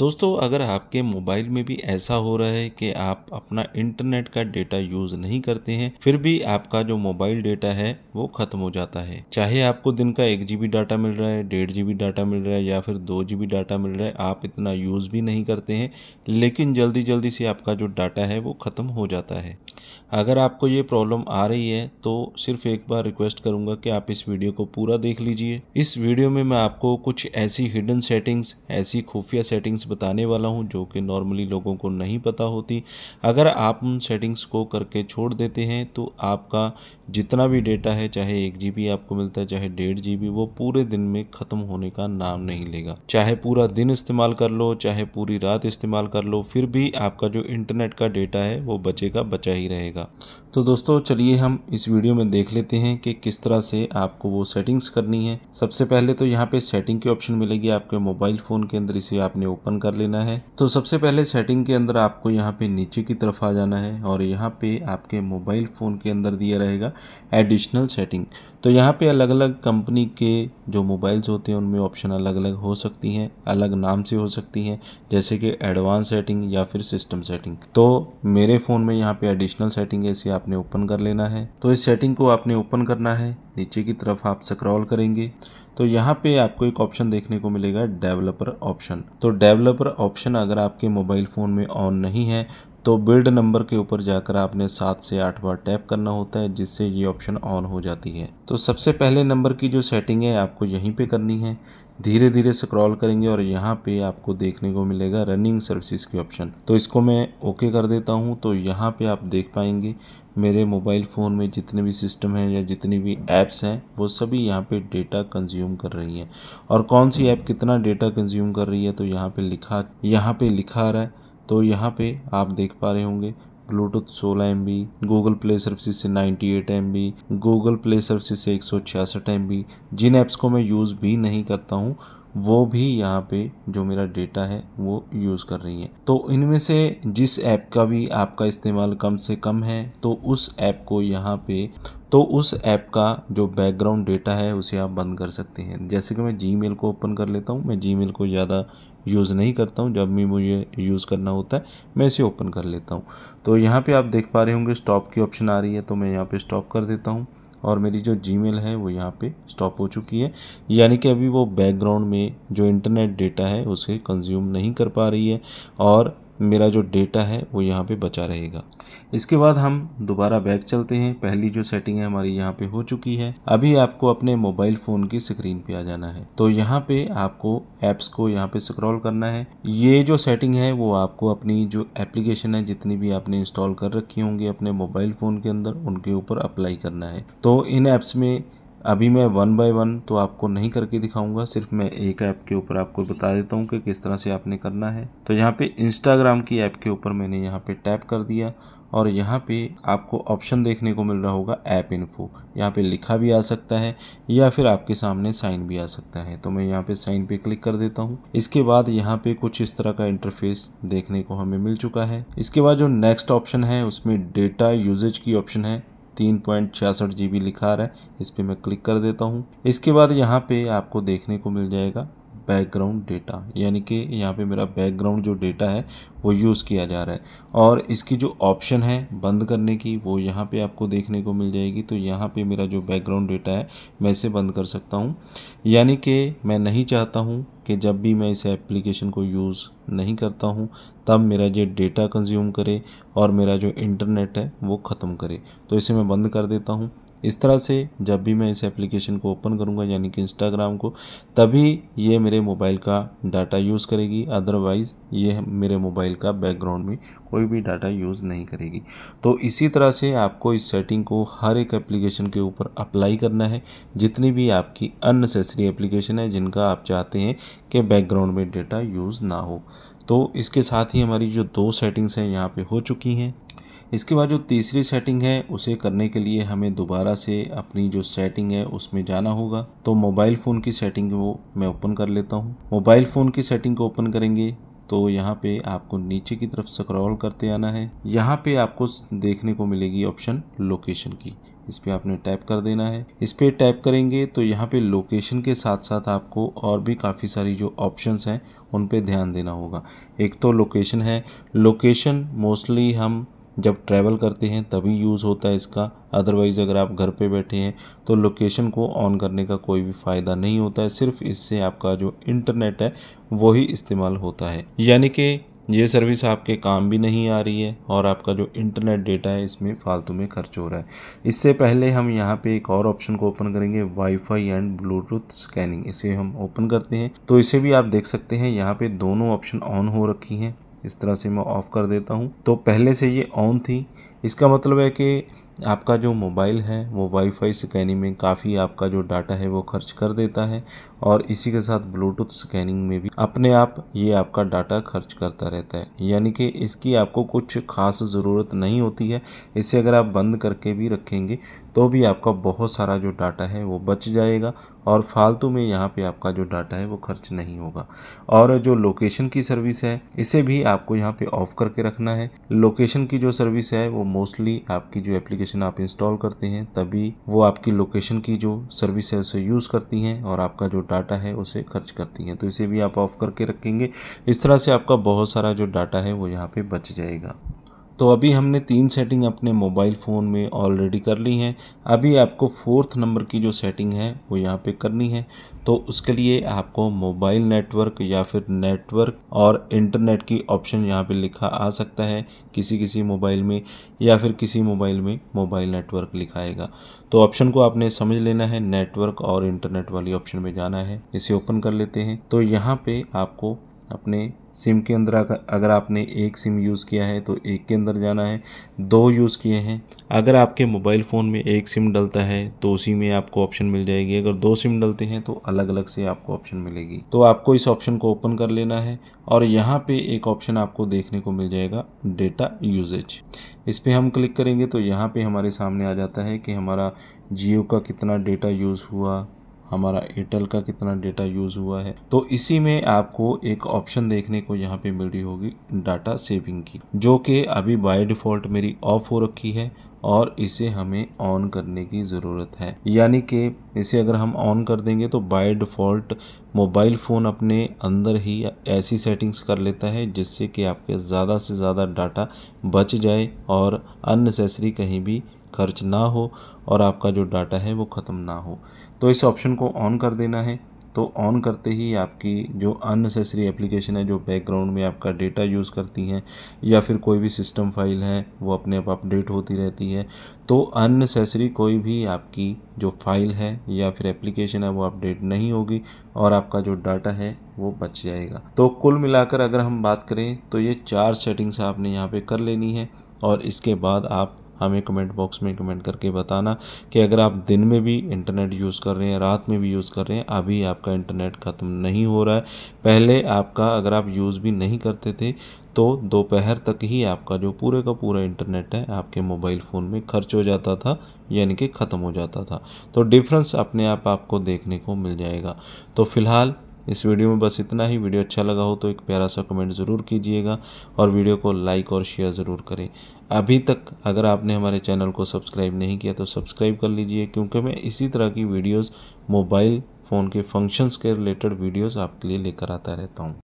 दोस्तों अगर आपके मोबाइल में भी ऐसा हो रहा है कि आप अपना इंटरनेट का डेटा यूज़ नहीं करते हैं फिर भी आपका जो मोबाइल डेटा है वो ख़त्म हो जाता है चाहे आपको दिन का एक जीबी डाटा मिल रहा है डेढ़ जीबी डाटा मिल रहा है या फिर दो जीबी डाटा मिल रहा है आप इतना यूज़ भी नहीं करते हैं लेकिन जल्दी जल्दी से आपका जो डाटा है वो ख़त्म हो जाता है अगर आपको ये प्रॉब्लम आ रही है तो सिर्फ एक बार रिक्वेस्ट करूँगा कि आप इस वीडियो को पूरा देख लीजिए इस वीडियो में मैं आपको कुछ ऐसी हिडन सेटिंग्स ऐसी खुफिया सेटिंग्स सेटिंग्स बताने वाला हूँ जो कि नॉर्मली लोगों को नहीं पता होती अगर आप उन सेटिंग्स को करके छोड़ देते हैं तो आपका जितना भी डेटा है चाहे एक जी आपको मिलता है चाहे डेढ़ जी वो पूरे दिन में ख़त्म होने का नाम नहीं लेगा चाहे पूरा दिन इस्तेमाल कर लो चाहे पूरी रात इस्तेमाल कर लो फिर भी आपका जो इंटरनेट का डेटा है वो बचेगा बचा ही रहेगा तो दोस्तों चलिए हम इस वीडियो में देख लेते हैं कि किस तरह से आपको वो सेटिंग्स करनी है सबसे पहले तो यहाँ पे सेटिंग की ऑप्शन मिलेगी आपके मोबाइल फ़ोन के अंदर इसे आपने ओपन ओपन कर लेना है तो सबसे पहले सेटिंग के अंदर आपको यहाँ पे नीचे की तरफ आ जाना है और यहाँ पे आपके मोबाइल फ़ोन के अंदर दिया रहेगा एडिशनल सेटिंग तो यहाँ पे अलग अलग कंपनी के जो मोबाइल्स होते हैं उनमें ऑप्शन अलग अलग हो सकती हैं अलग नाम से हो सकती हैं जैसे कि एडवांस सेटिंग या फिर सिस्टम सेटिंग तो मेरे फ़ोन में यहाँ पे एडिशनल सेटिंग है इसे आपने ओपन कर लेना है तो इस सेटिंग को आपने ओपन करना है नीचे की तरफ आप स्क्रॉल करेंगे तो यहाँ पे आपको एक ऑप्शन देखने को मिलेगा डेवलपर ऑप्शन तो डेवलपर ऑप्शन अगर आपके मोबाइल फ़ोन में ऑन नहीं है तो बिल्ड नंबर के ऊपर जाकर आपने सात से आठ बार टैप करना होता है जिससे ये ऑप्शन ऑन हो जाती है तो सबसे पहले नंबर की जो सेटिंग है आपको यहीं पे करनी है धीरे धीरे स्क्रॉल करेंगे और यहाँ पे आपको देखने को मिलेगा रनिंग सर्विसेज के ऑप्शन तो इसको मैं ओके कर देता हूँ तो यहाँ पे आप देख पाएंगे मेरे मोबाइल फ़ोन में जितने भी सिस्टम हैं या जितनी भी ऐप्स हैं वो सभी यहाँ पे डेटा कंज्यूम कर रही हैं और कौन सी ऐप कितना डेटा कंज्यूम कर रही है तो यहाँ पर लिखा यहाँ पर लिखा रहा है तो यहाँ पे आप देख पा रहे होंगे Bluetooth 16 M B Google play service से 98 M B Google play service से एक सौ छियासठ एम बी जिन ऐप्स को मैं यूज़ भी नहीं करता हूँ वो भी यहाँ पे जो मेरा डेटा है वो यूज़ कर रही हैं तो इनमें से जिस ऐप का भी आपका इस्तेमाल कम से कम है तो उस ऐप को यहाँ पे तो उस ऐप का जो बैकग्राउंड डेटा है उसे आप बंद कर सकते हैं जैसे कि मैं जी को ओपन कर लेता हूँ मैं जी को ज़्यादा यूज़ नहीं करता हूँ जब भी मुझे यूज़ करना होता है मैं इसे ओपन कर लेता हूँ तो यहाँ पे आप देख पा रहे होंगे स्टॉप की ऑप्शन आ रही है तो मैं यहाँ पे स्टॉप कर देता हूँ और मेरी जो जी है वो यहाँ पे स्टॉप हो चुकी है यानी कि अभी वो बैकग्राउंड में जो इंटरनेट डेटा है उसे कंज्यूम नहीं कर पा रही है और मेरा जो डेटा है वो यहाँ पे बचा रहेगा इसके बाद हम दोबारा बैक चलते हैं पहली जो सेटिंग है हमारी यहाँ पे हो चुकी है अभी आपको अपने मोबाइल फ़ोन की स्क्रीन पे आ जाना है तो यहाँ पे आपको ऐप्स को यहाँ पे स्क्रॉल करना है ये जो सेटिंग है वो आपको अपनी जो एप्लीकेशन है जितनी भी आपने इंस्टॉल कर रखी होंगी अपने मोबाइल फ़ोन के अंदर उनके ऊपर अप्लाई करना है तो इन ऐप्स में अभी मैं वन बाय वन तो आपको नहीं करके दिखाऊंगा सिर्फ मैं एक ऐप के ऊपर आपको बता देता हूँ कि किस तरह से आपने करना है तो यहाँ पे इंस्टाग्राम की ऐप के ऊपर मैंने यहाँ पे टैप कर दिया और यहाँ पे आपको ऑप्शन देखने को मिल रहा होगा ऐप इन्फो यहाँ पे लिखा भी आ सकता है या फिर आपके सामने साइन भी आ सकता है तो मैं यहाँ पे साइन पे क्लिक कर देता हूँ इसके बाद यहाँ पे कुछ इस तरह का इंटरफेस देखने को हमें मिल चुका है इसके बाद जो नेक्स्ट ऑप्शन है उसमें डेटा यूजेज की ऑप्शन है तीन पॉइंट छियासठ जी बी लिखा रहा है इस पर मैं क्लिक कर देता हूँ इसके बाद यहाँ पे आपको देखने को मिल जाएगा बैकग्राउंड डेटा यानी कि यहाँ पे मेरा बैकग्राउंड जो डेटा है वो यूज़ किया जा रहा है और इसकी जो ऑप्शन है बंद करने की वो यहाँ पे आपको देखने को मिल जाएगी तो यहाँ पे मेरा जो बैकग्राउंड डेटा है मैं इसे बंद कर सकता हूँ यानी कि मैं नहीं चाहता हूँ कि जब भी मैं इस एप्लीकेशन को यूज़ नहीं करता हूँ तब मेरा ये डेटा कंज्यूम करे और मेरा जो इंटरनेट है वो ख़त्म करे तो इसे मैं बंद कर देता हूँ इस तरह से जब भी मैं इस एप्लीकेशन को ओपन करूँगा यानी कि इंस्टाग्राम को तभी ये मेरे मोबाइल का डाटा यूज़ करेगी अदरवाइज़ ये मेरे मोबाइल का बैकग्राउंड में कोई भी डाटा यूज़ नहीं करेगी तो इसी तरह से आपको इस सेटिंग को हर एक एप्लीकेशन के ऊपर अप्लाई करना है जितनी भी आपकी अननेसेसरी एप्लीकेशन है जिनका आप चाहते हैं कि बैकग्राउंड में डेटा यूज़ ना हो तो इसके साथ ही हमारी जो दो सेटिंग्स हैं यहाँ पे हो चुकी हैं इसके बाद जो तीसरी सेटिंग है उसे करने के लिए हमें दोबारा से अपनी जो सेटिंग है उसमें जाना होगा तो मोबाइल फ़ोन की सेटिंग वो मैं ओपन कर लेता हूँ मोबाइल फ़ोन की सेटिंग को ओपन करेंगे तो यहाँ पे आपको नीचे की तरफ स्क्रॉल करते आना है यहाँ पे आपको देखने को मिलेगी ऑप्शन लोकेशन की इस पर आपने टैप कर देना है इस पर टैप करेंगे तो यहाँ पे लोकेशन के साथ साथ आपको और भी काफ़ी सारी जो ऑप्शंस हैं उन पे ध्यान देना होगा एक तो लोकेशन है लोकेशन मोस्टली हम जब ट्रैवल करते हैं तभी यूज़ होता है इसका अदरवाइज़ अगर आप घर पे बैठे हैं तो लोकेशन को ऑन करने का कोई भी फ़ायदा नहीं होता है सिर्फ इससे आपका जो इंटरनेट है वही इस्तेमाल होता है यानी कि ये सर्विस आपके काम भी नहीं आ रही है और आपका जो इंटरनेट डेटा है इसमें फालतू में खर्च हो रहा है इससे पहले हम यहाँ पे एक और ऑप्शन को ओपन करेंगे वाईफाई एंड ब्लूटूथ स्कैनिंग इसे हम ओपन करते हैं तो इसे भी आप देख सकते हैं यहाँ पे दोनों ऑप्शन ऑन हो रखी हैं इस तरह से मैं ऑफ़ कर देता हूँ तो पहले से ये ऑन थी इसका मतलब है कि आपका जो मोबाइल है वो वाईफाई स्कैनिंग में काफ़ी आपका जो डाटा है वो खर्च कर देता है और इसी के साथ ब्लूटूथ स्कैनिंग में भी अपने आप ये आपका डाटा खर्च करता रहता है यानी कि इसकी आपको कुछ खास ज़रूरत नहीं होती है इसे अगर आप बंद करके भी रखेंगे तो भी आपका बहुत सारा जो डाटा है वो बच जाएगा और फालतू में यहाँ पे आपका जो डाटा है वो खर्च नहीं होगा और जो लोकेशन की सर्विस है इसे भी आपको यहाँ पे ऑफ करके रखना है लोकेशन की जो सर्विस है वो मोस्टली आपकी जो एप्लीकेशन आप इंस्टॉल करते हैं तभी वो आपकी लोकेशन की जो सर्विस है उसे यूज़ करती हैं और आपका जो डाटा है उसे खर्च करती हैं तो इसे भी आप ऑफ करके रखेंगे इस तरह से आपका बहुत सारा जो डाटा है वो यहाँ पे बच जाएगा तो अभी हमने तीन सेटिंग अपने मोबाइल फ़ोन में ऑलरेडी कर ली हैं अभी आपको फोर्थ नंबर की जो सेटिंग है वो यहाँ पे करनी है तो उसके लिए आपको मोबाइल नेटवर्क या फिर नेटवर्क और इंटरनेट की ऑप्शन यहाँ पे लिखा आ सकता है किसी किसी मोबाइल में या फिर किसी मोबाइल में मोबाइल नेटवर्क लिखाएगा तो ऑप्शन को आपने समझ लेना है नेटवर्क और इंटरनेट वाली ऑप्शन में जाना है इसे ओपन कर लेते हैं तो यहाँ पर आपको अपने सिम के अंदर अगर आपने एक सिम यूज़ किया है तो एक के अंदर जाना है दो यूज़ किए हैं अगर आपके मोबाइल फ़ोन में एक सिम डलता है तो उसी में आपको ऑप्शन मिल जाएगी अगर दो सिम डलते हैं तो अलग अलग से आपको ऑप्शन मिलेगी तो आपको इस ऑप्शन को ओपन कर लेना है और यहाँ पे एक ऑप्शन आपको देखने को मिल जाएगा डेटा यूजेज इस पर हम क्लिक करेंगे तो यहाँ पर हमारे सामने आ जाता है कि हमारा जियो का कितना डेटा यूज़ हुआ हमारा एयरटेल का कितना डेटा यूज़ हुआ है तो इसी में आपको एक ऑप्शन देखने को यहाँ पे मिल रही होगी डाटा सेविंग की जो कि अभी बाय डिफ़ॉल्ट मेरी ऑफ हो रखी है और इसे हमें ऑन करने की ज़रूरत है यानी कि इसे अगर हम ऑन कर देंगे तो बाय डिफ़ॉल्ट मोबाइल फ़ोन अपने अंदर ही ऐसी सेटिंग्स कर लेता है जिससे कि आपके ज़्यादा से ज़्यादा डाटा बच जाए और अननेसेसरी कहीं भी खर्च ना हो और आपका जो डाटा है वो ख़त्म ना हो तो इस ऑप्शन को ऑन कर देना है तो ऑन करते ही आपकी जो अननेसेसरी एप्लीकेशन है जो बैकग्राउंड में आपका डेटा यूज़ करती हैं या फिर कोई भी सिस्टम फाइल है वो अपने आप अपडेट होती रहती है तो अननेसेसरी कोई भी आपकी जो फाइल है या फिर एप्लीकेशन है वो अपडेट नहीं होगी और आपका जो डाटा है वो बच जाएगा तो कुल मिलाकर अगर हम बात करें तो ये चार सेटिंग्स आपने यहाँ पे कर लेनी है और इसके बाद आप हमें कमेंट बॉक्स में कमेंट करके बताना कि अगर आप दिन में भी इंटरनेट यूज़ कर रहे हैं रात में भी यूज़ कर रहे हैं अभी आपका इंटरनेट ख़त्म नहीं हो रहा है पहले आपका अगर आप यूज़ भी नहीं करते थे तो दोपहर तक ही आपका जो पूरे का पूरा इंटरनेट है आपके मोबाइल फ़ोन में खर्च हो जाता था यानी कि ख़त्म हो जाता था तो डिफरेंस अपने आप आपको देखने को मिल जाएगा तो फ़िलहाल इस वीडियो में बस इतना ही वीडियो अच्छा लगा हो तो एक प्यारा सा कमेंट ज़रूर कीजिएगा और वीडियो को लाइक और शेयर ज़रूर करें अभी तक अगर आपने हमारे चैनल को सब्सक्राइब नहीं किया तो सब्सक्राइब कर लीजिए क्योंकि मैं इसी तरह की वीडियोज़ मोबाइल फ़ोन के फंक्शंस के रिलेटेड वीडियोज़ आपके लिए लेकर आता रहता हूँ